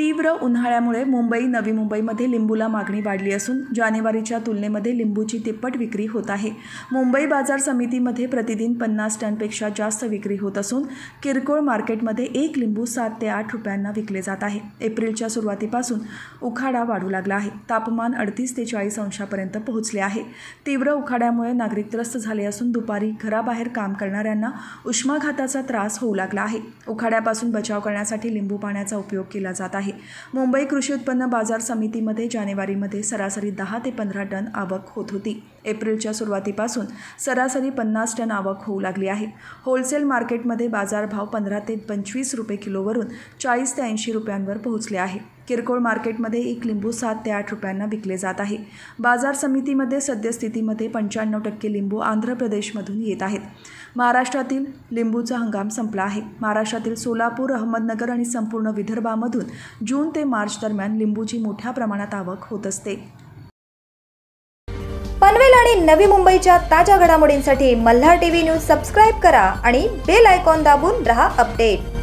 तीव्र उन्हाळ्यामुळे मुंबई नवी मुंबईमध्ये लिंबूला मागणी वाढली असून जानेवारीच्या तुलनेमध्ये लिंबूची तिप्पट विक्री होत आहे मुंबई बाजार समितीमध्ये प्रतिदिन पन्नास टनपेक्षा जास्त विक्री होत असून किरकोळ मार्केटमध्ये एक लिंबू सात ते आठ रुपयांना विकले जात आहे एप्रिलच्या सुरुवातीपासून उखाडा वाढू लागला आहे तापमान अडतीस ते चाळीस अंशापर्यंत पोहोचले आहे तीव्र उखाड्यामुळे नागरिक त्रस्त झाले असून दुपारी घराबाहेर काम करणाऱ्यांना उष्माघाताचा त्रास होऊ लागला आहे उखाड्यापासून बचाव करण्यासाठी लिंबू पाण्याचा उपयोग केला जात आहे मुंबई कृषी उत्पन्न बाजार समितीमध्ये जानेवारीमध्ये सरासरी दहा ते पंधरा टन आवक होत होती एप्रिलच्या सुरुवातीपासून सरासरी पन्नास टन आवक होऊ लागली आहे होलसेल मार्केटमध्ये बाजारभाव पंधरा ते पंचवीस रुपये किलोवरून चाळीस ते ऐंशी रुपयांवर पोहोचले आहे किरकोळ मार्केटमध्ये एक लिंबू सात ते आठ रुपयांना विकले जात आहे बाजार समितीमध्ये सद्यस्थितीमध्ये पंच्याण्णव टक्के लिंबू आंध्र प्रदेशमधून येत आहेत महाराष्ट्रातील लिंबूचा हंगाम संपला आहे महाराष्ट्रातील सोलापूर अहमदनगर आणि संपूर्ण विदर्भामधून जून ते मार्च दरम्यान लिंबूची मोठ्या प्रमाणात आवक होत असते पनवेल आणि नवी मुंबईच्या ताज्या घडामोडींसाठी मल्हार टीव्ही न्यूज सबस्क्राईब करा आणि बेल आयकॉन दाबून रहा अपडेट